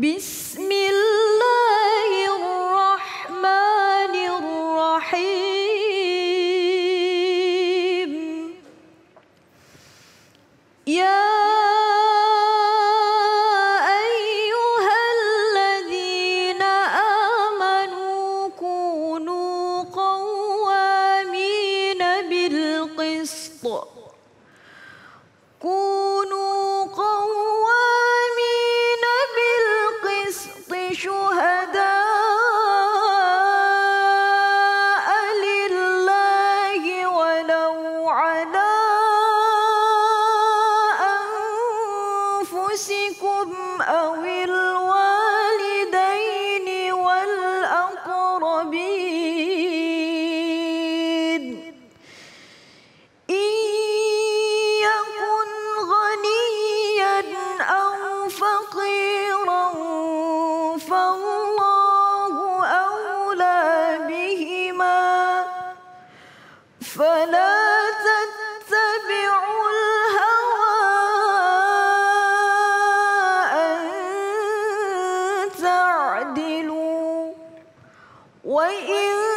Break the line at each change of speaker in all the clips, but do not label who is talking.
بسم الله الرحمن الرحيم يا أيها الذين آمنوا كونوا قوامين بالقسط كونوا تعدلوا وإن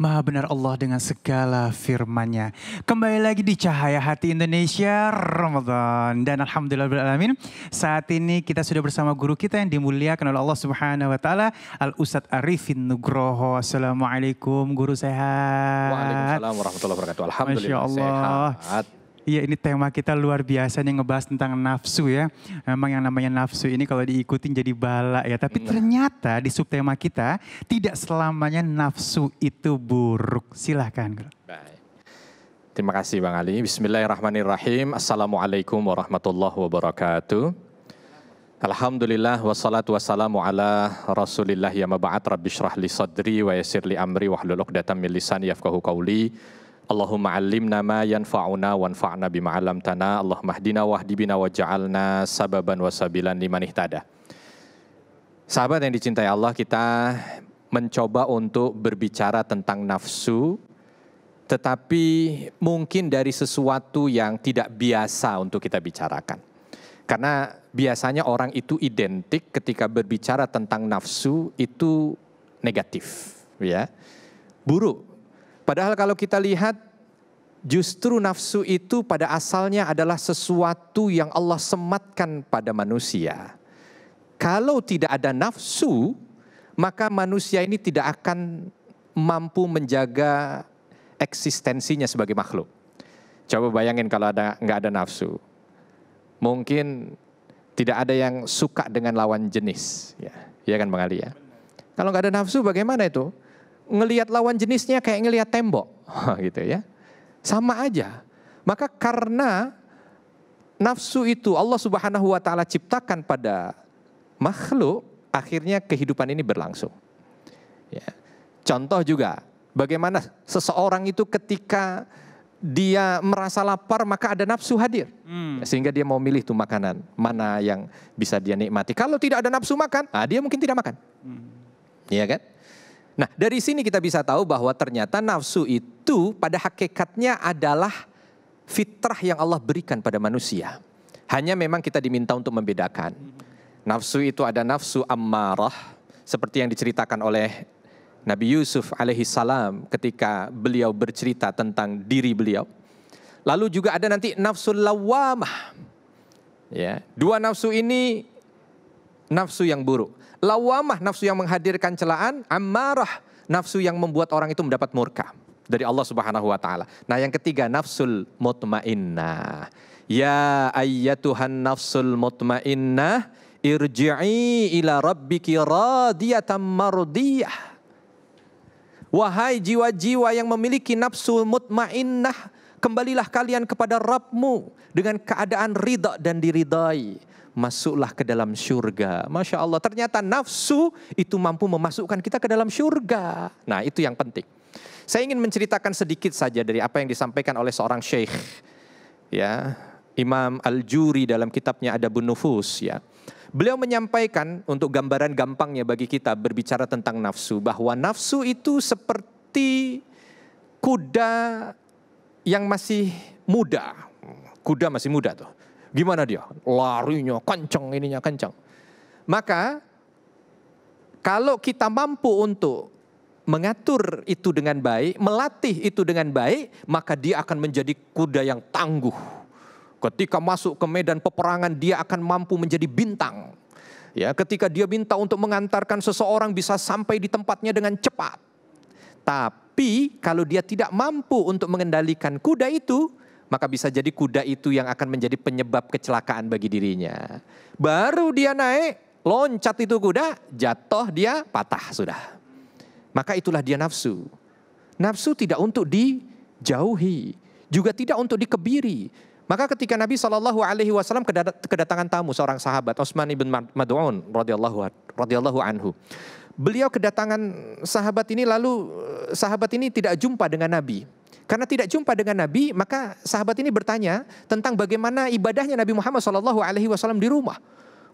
Maha benar Allah dengan segala firman-Nya. Kembali lagi di Cahaya Hati Indonesia Ramadan. Dan Alhamdulillah alamin. Saat ini kita sudah bersama guru kita yang dimuliakan oleh Allah Subhanahu Wa Ta'ala. Al-Ustadz Arifin Nugroho. Assalamualaikum guru sehat. Waalaikumsalam warahmatullahi
wabarakatuh. Alhamdulillah Masya sehat.
Iya ini tema kita luar biasa yang ngebahas tentang nafsu ya. Memang yang namanya nafsu ini kalau diikutin jadi bala ya. Tapi iya. ternyata di subtema kita tidak selamanya nafsu itu buruk. Silahkan.
Baik. Terima kasih Bang Ali. Bismillahirrahmanirrahim. Assalamualaikum warahmatullahi wabarakatuh. Alhamdulillah wassalatu wassalamu ala Rasulillah ya mab'at rabbi syrah li sadri wa yasir li amri wa hlul uqdatan min lisani yafkahu qawli Allahumma alimna ma yanfa'una wanfa'na bima 'allamtana. Allahumma wa ahdibina bina waj'alna sababan sabilan liman ihtada. Sahabat yang dicintai Allah, kita mencoba untuk berbicara tentang nafsu tetapi mungkin dari sesuatu yang tidak biasa untuk kita bicarakan. Karena biasanya orang itu identik ketika berbicara tentang nafsu itu negatif, ya. Buruk Padahal kalau kita lihat justru nafsu itu pada asalnya adalah sesuatu yang Allah sematkan pada manusia. Kalau tidak ada nafsu, maka manusia ini tidak akan mampu menjaga eksistensinya sebagai makhluk. Coba bayangin kalau ada nggak ada nafsu. Mungkin tidak ada yang suka dengan lawan jenis, ya, ya kan Bang Ali ya. Kalau nggak ada nafsu bagaimana itu? ngelihat lawan jenisnya kayak ngelihat tembok gitu ya. Sama aja. Maka karena nafsu itu Allah Subhanahu wa taala ciptakan pada makhluk, akhirnya kehidupan ini berlangsung. Ya. Contoh juga bagaimana seseorang itu ketika dia merasa lapar maka ada nafsu hadir hmm. sehingga dia mau milih tuh makanan mana yang bisa dia nikmati kalau tidak ada nafsu makan nah dia mungkin tidak makan hmm. ya kan Nah, dari sini kita bisa tahu bahwa ternyata nafsu itu pada hakikatnya adalah fitrah yang Allah berikan pada manusia. Hanya memang kita diminta untuk membedakan. Nafsu itu ada nafsu ammarah seperti yang diceritakan oleh Nabi Yusuf alaihi salam ketika beliau bercerita tentang diri beliau. Lalu juga ada nanti nafsu lawamah. Ya, dua nafsu ini nafsu yang buruk. Lawamah nafsu yang menghadirkan celaan, ammarah nafsu yang membuat orang itu mendapat murka dari Allah Subhanahu wa taala. Nah, yang ketiga nafsul mutmainnah. Ya ayyatuhan nafsul mutmainnah irji'i ila rabbiki radiyatan mardiyah. Wahai jiwa-jiwa yang memiliki nafsu mutmainnah, kembalilah kalian kepada Rabbmu dengan keadaan ridha dan diridai masuklah ke dalam syurga. Masya Allah, ternyata nafsu itu mampu memasukkan kita ke dalam syurga. Nah itu yang penting. Saya ingin menceritakan sedikit saja dari apa yang disampaikan oleh seorang syekh. Ya, Imam Al-Juri dalam kitabnya ada Nufus ya. Beliau menyampaikan untuk gambaran gampangnya bagi kita berbicara tentang nafsu bahwa nafsu itu seperti kuda yang masih muda. Kuda masih muda tuh. Gimana dia? Larinya kencang, ininya kencang. Maka kalau kita mampu untuk mengatur itu dengan baik, melatih itu dengan baik, maka dia akan menjadi kuda yang tangguh. Ketika masuk ke medan peperangan, dia akan mampu menjadi bintang. Ya, ketika dia minta untuk mengantarkan seseorang bisa sampai di tempatnya dengan cepat. Tapi kalau dia tidak mampu untuk mengendalikan kuda itu, maka bisa jadi kuda itu yang akan menjadi penyebab kecelakaan bagi dirinya. Baru dia naik, loncat itu kuda, jatuh dia patah sudah. Maka itulah dia nafsu. Nafsu tidak untuk dijauhi, juga tidak untuk dikebiri. Maka ketika Nabi Shallallahu Alaihi Wasallam kedatangan tamu seorang sahabat Utsman ibn Mad'un radhiyallahu anhu, beliau kedatangan sahabat ini lalu eh, sahabat ini tidak jumpa dengan Nabi. Karena tidak jumpa dengan Nabi, maka sahabat ini bertanya tentang bagaimana ibadahnya Nabi Muhammad Shallallahu Alaihi Wasallam di rumah.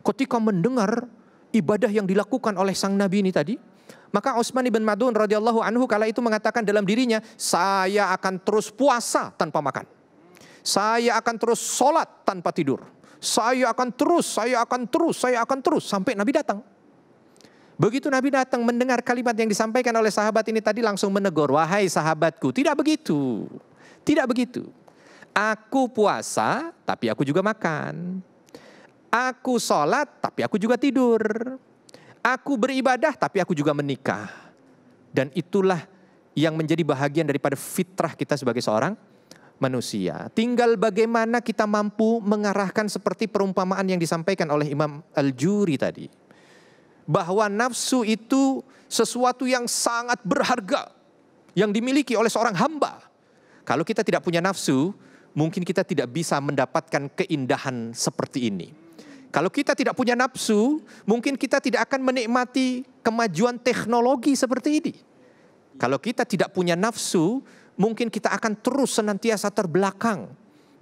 Ketika mendengar ibadah yang dilakukan oleh sang Nabi ini tadi, maka Utsman ibn Madun radhiyallahu anhu kala itu mengatakan dalam dirinya, saya akan terus puasa tanpa makan. Saya akan terus sholat tanpa tidur. Saya akan terus, saya akan terus, saya akan terus sampai Nabi datang. Begitu Nabi datang mendengar kalimat yang disampaikan oleh sahabat ini tadi langsung menegur, "Wahai sahabatku, tidak begitu. Tidak begitu. Aku puasa, tapi aku juga makan. Aku sholat, tapi aku juga tidur. Aku beribadah, tapi aku juga menikah." Dan itulah yang menjadi bahagian daripada fitrah kita sebagai seorang manusia. Tinggal bagaimana kita mampu mengarahkan seperti perumpamaan yang disampaikan oleh Imam Al-Juri tadi bahwa nafsu itu sesuatu yang sangat berharga yang dimiliki oleh seorang hamba. Kalau kita tidak punya nafsu, mungkin kita tidak bisa mendapatkan keindahan seperti ini. Kalau kita tidak punya nafsu, mungkin kita tidak akan menikmati kemajuan teknologi seperti ini. Kalau kita tidak punya nafsu, mungkin kita akan terus senantiasa terbelakang.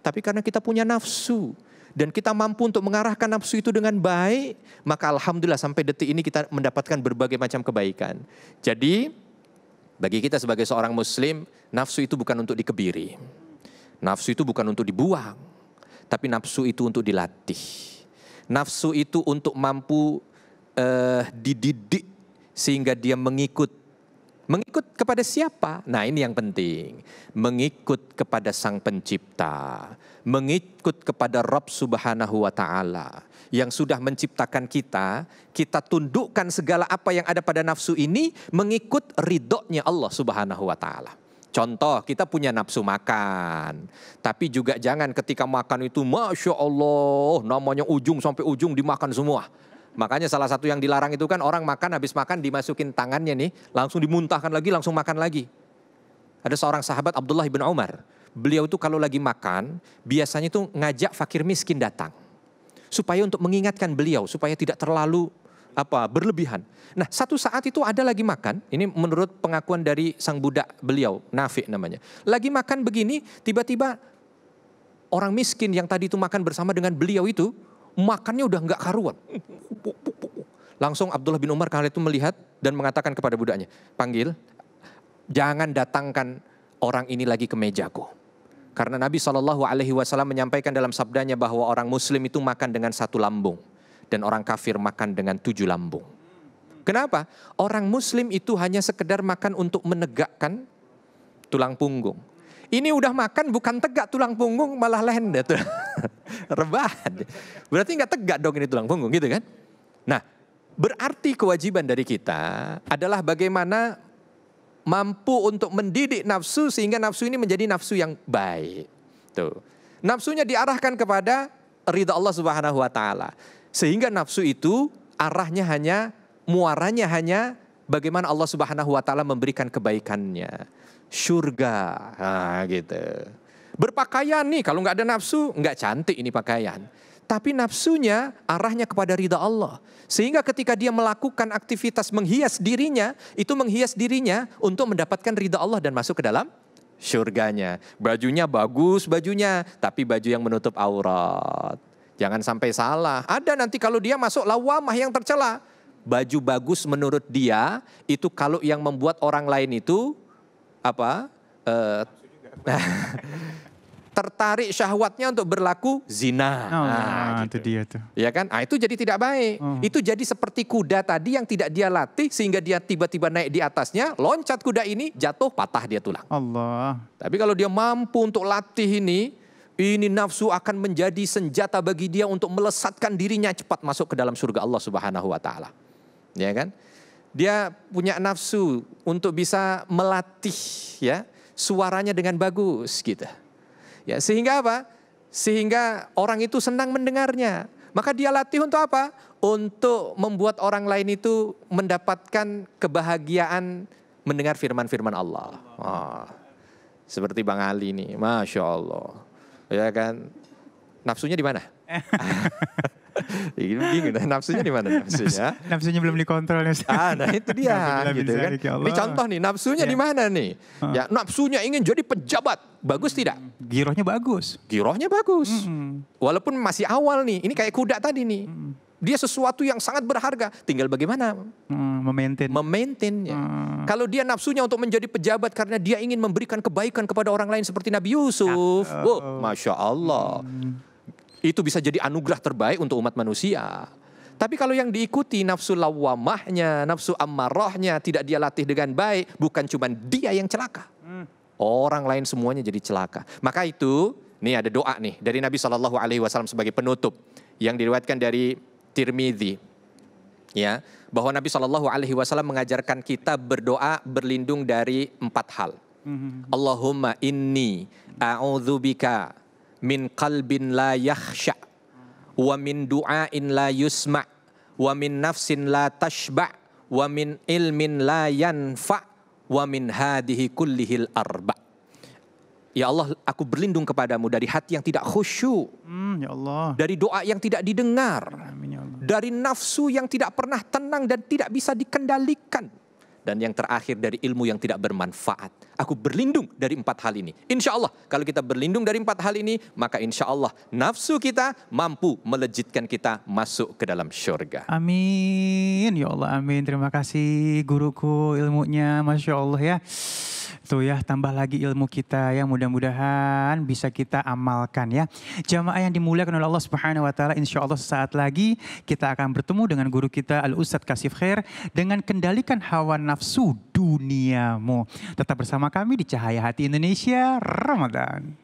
Tapi karena kita punya nafsu, dan kita mampu untuk mengarahkan nafsu itu dengan baik, maka alhamdulillah sampai detik ini kita mendapatkan berbagai macam kebaikan. Jadi bagi kita sebagai seorang muslim, nafsu itu bukan untuk dikebiri. Nafsu itu bukan untuk dibuang, tapi nafsu itu untuk dilatih. Nafsu itu untuk mampu uh, dididik sehingga dia mengikuti Mengikut kepada siapa? Nah, ini yang penting. Mengikut kepada Sang Pencipta, mengikut kepada Rob Subhanahu wa taala yang sudah menciptakan kita, kita tundukkan segala apa yang ada pada nafsu ini mengikut ridhonya Allah Subhanahu wa taala. Contoh, kita punya nafsu makan. Tapi juga jangan ketika makan itu, Masya Allah, namanya ujung sampai ujung dimakan semua. Makanya salah satu yang dilarang itu kan orang makan habis makan dimasukin tangannya nih, langsung dimuntahkan lagi, langsung makan lagi. Ada seorang sahabat Abdullah bin Umar. Beliau itu kalau lagi makan, biasanya itu ngajak fakir miskin datang. Supaya untuk mengingatkan beliau, supaya tidak terlalu apa berlebihan. Nah, satu saat itu ada lagi makan, ini menurut pengakuan dari sang budak beliau, nafik namanya. Lagi makan begini, tiba-tiba orang miskin yang tadi itu makan bersama dengan beliau itu makannya udah nggak karuan. Langsung Abdullah bin Umar kali itu melihat dan mengatakan kepada budaknya, panggil, jangan datangkan orang ini lagi ke mejaku. Karena Nabi Shallallahu Alaihi Wasallam menyampaikan dalam sabdanya bahwa orang Muslim itu makan dengan satu lambung dan orang kafir makan dengan tujuh lambung. Kenapa? Orang Muslim itu hanya sekedar makan untuk menegakkan tulang punggung. Ini udah makan bukan tegak tulang punggung malah tuh. rebahan. Berarti nggak tegak dong ini tulang punggung gitu kan? Nah, berarti kewajiban dari kita adalah bagaimana mampu untuk mendidik nafsu sehingga nafsu ini menjadi nafsu yang baik. Tuh. Nafsunya diarahkan kepada ridha Allah Subhanahu wa taala. Sehingga nafsu itu arahnya hanya muaranya hanya bagaimana Allah Subhanahu wa taala memberikan kebaikannya. Surga. Nah, gitu. Berpakaian nih, kalau nggak ada nafsu, nggak cantik ini pakaian. Tapi nafsunya arahnya kepada ridha Allah. Sehingga ketika dia melakukan aktivitas menghias dirinya, itu menghias dirinya untuk mendapatkan ridha Allah dan masuk ke dalam surganya. Bajunya bagus bajunya, tapi baju yang menutup aurat. Jangan sampai salah. Ada nanti kalau dia masuk lawamah yang tercela. Baju bagus menurut dia itu kalau yang membuat orang lain itu apa? E, tertarik syahwatnya untuk berlaku zina. Oh, ah, nah, gitu. itu dia tuh. Ya kan? Nah, itu jadi tidak baik. Oh. Itu jadi seperti kuda tadi yang tidak dia latih sehingga dia tiba-tiba naik di atasnya, loncat kuda ini jatuh patah dia tulang.
Allah. Tapi
kalau dia mampu untuk latih ini, ini nafsu akan menjadi senjata bagi dia untuk melesatkan dirinya cepat masuk ke dalam surga Allah Subhanahu wa taala. Ya kan? Dia punya nafsu untuk bisa melatih ya suaranya dengan bagus gitu. Ya, sehingga apa? Sehingga orang itu senang mendengarnya. Maka dia latih untuk apa? Untuk membuat orang lain itu mendapatkan kebahagiaan mendengar firman-firman Allah. Oh. Seperti Bang Ali ini, Masya Allah. Ya kan? Nafsunya di mana?
bingung, Nah, nafsunya di mana nafsunya? nafsunya belum dikontrol ya. Ah, nah itu dia gitu kan. Ya, ya ini contoh nih,
nafsunya ya. di mana nih? Ah. Ya, nafsunya ingin jadi pejabat. Bagus tidak? Girohnya bagus. Girohnya bagus. -hmm. Walaupun masih awal nih. Ini kayak kuda tadi nih. hmm. dia sesuatu yang sangat berharga. Tinggal bagaimana hmm, memaintain. Memaintainnya. Hmm. Kalau dia nafsunya untuk menjadi pejabat karena dia ingin memberikan kebaikan kepada orang lain seperti Nabi Yusuf. Ya. oh, masya Allah. Hmm. Itu bisa jadi anugerah terbaik untuk umat manusia. Tapi kalau yang diikuti nafsu lawamahnya, nafsu amarahnya tidak dia latih dengan baik, bukan cuma dia yang celaka. Orang lain semuanya jadi celaka. Maka itu, nih ada doa nih dari Nabi Shallallahu Alaihi Wasallam sebagai penutup yang diriwayatkan dari Tirmidzi. Ya, bahwa Nabi Shallallahu Alaihi Wasallam mengajarkan kita berdoa berlindung dari empat hal. Hmm. Allahumma inni a'udzubika min qalbin la yakhsha wa min du'ain la yusma wa min nafsin la tashba wa min ilmin la yanfa wa min hadihi kullihil arba Ya Allah, aku berlindung kepadamu dari hati yang tidak khusyuk.
Hmm, ya Allah.
Dari doa yang tidak didengar. Amin, ya Allah. Dari nafsu yang tidak pernah tenang dan tidak bisa dikendalikan dan yang terakhir dari ilmu yang tidak bermanfaat. Aku berlindung dari empat hal ini. Insya Allah kalau kita berlindung dari empat hal ini, maka insya Allah nafsu kita mampu melejitkan kita masuk ke dalam syurga.
Amin. Ya Allah amin. Terima kasih guruku ilmunya. Masya Allah ya. Tuh ya, tambah lagi ilmu kita ya. Mudah-mudahan bisa kita amalkan ya. Jamaah yang dimuliakan oleh Allah Subhanahu wa taala, insya Allah sesaat lagi kita akan bertemu dengan guru kita Al Ustaz Kasif Khair dengan kendalikan hawa nafsu duniamu. Tetap bersama kami di Cahaya Hati Indonesia Ramadan.